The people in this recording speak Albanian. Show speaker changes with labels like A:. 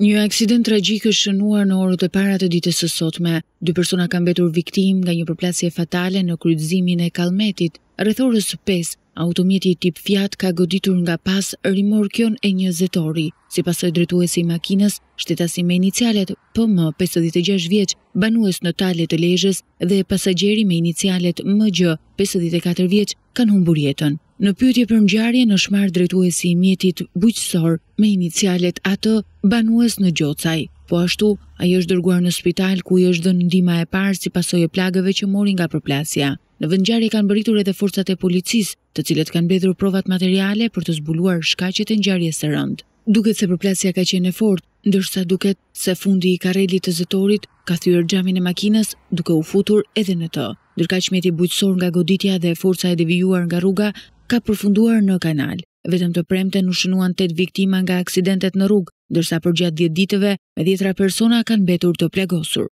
A: Një aksident tragjik është shënuar në orët e para të ditës së sotme. Dy persona kanë mbetur viktimë nga një përplasje fatale në kryqëzimin e Kallmetit. Rreth orës 5, automjeti tip Fiat ka goditur nga pas rimorkion e një zetori. Sipas së drejtuesi i makinës, shtetasi me inicialet PM 56 vjeç, banues në talet të Lezhës dhe pasagjeri me inicialet MG 54 vjeç kanë humbur jetën në pyetje për ngjarjen në shmar drejtuesi i mjetit bujqësor me inicialet AT banues në Gjocaj. Po ashtu, ai është dërguar në spital ku i është dhënë ndihma e parë si pasojë plagëve që mori nga përplasja. Në vend ngjarje kanë mbërritur edhe forcat e policisë, të cilët kanë mbledhur provat materiale për të zbuluar shkaqet e ngjarjes së rëndë. Duket se përplasja ka qenë e fortë, ndërsa duket se fundi i karrelit të zëtorit ka thyer xhamin e makinës duke u futur edhe në të. Ndërkaq mjeti bujqësor nga goditja dhe forca e devijuar nga rruga ka përfunduar në kanal. Vetëm të premte në shënuan 8 viktima nga aksidentet në rrugë, dërsa përgjatë 10 ditëve, me djetra persona kanë betur të plegosur.